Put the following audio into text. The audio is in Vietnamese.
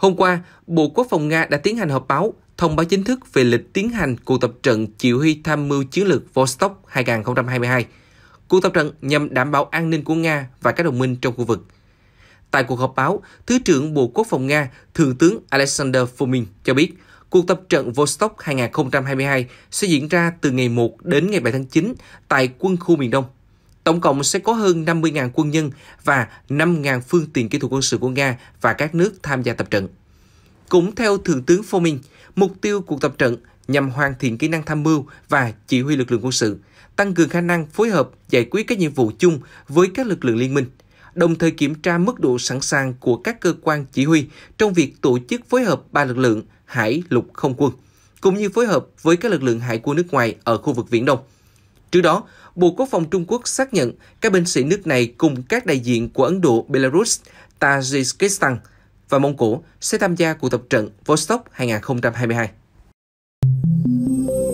Hôm qua, Bộ Quốc phòng Nga đã tiến hành họp báo thông báo chính thức về lịch tiến hành cuộc tập trận chỉ huy tham mưu chiến lược Vostok 2022. Cuộc tập trận nhằm đảm bảo an ninh của Nga và các đồng minh trong khu vực. Tại cuộc họp báo, Thứ trưởng Bộ Quốc phòng Nga, Thượng tướng Alexander Fomin cho biết, cuộc tập trận Vostok 2022 sẽ diễn ra từ ngày 1 đến ngày 7 tháng 9 tại quân khu miền Đông Tổng cộng sẽ có hơn 50.000 quân nhân và 5.000 phương tiện kỹ thuật quân sự của Nga và các nước tham gia tập trận. Cũng theo Thượng tướng Fomin, mục tiêu cuộc tập trận nhằm hoàn thiện kỹ năng tham mưu và chỉ huy lực lượng quân sự, tăng cường khả năng phối hợp giải quyết các nhiệm vụ chung với các lực lượng liên minh, đồng thời kiểm tra mức độ sẵn sàng của các cơ quan chỉ huy trong việc tổ chức phối hợp ba lực lượng hải, lục, không quân, cũng như phối hợp với các lực lượng hải quân nước ngoài ở khu vực Viễn Đông. Trước đó, Bộ Quốc phòng Trung Quốc xác nhận các binh sĩ nước này cùng các đại diện của Ấn Độ, Belarus, Tajikistan và Mông Cổ sẽ tham gia cuộc tập trận Vostok 2022.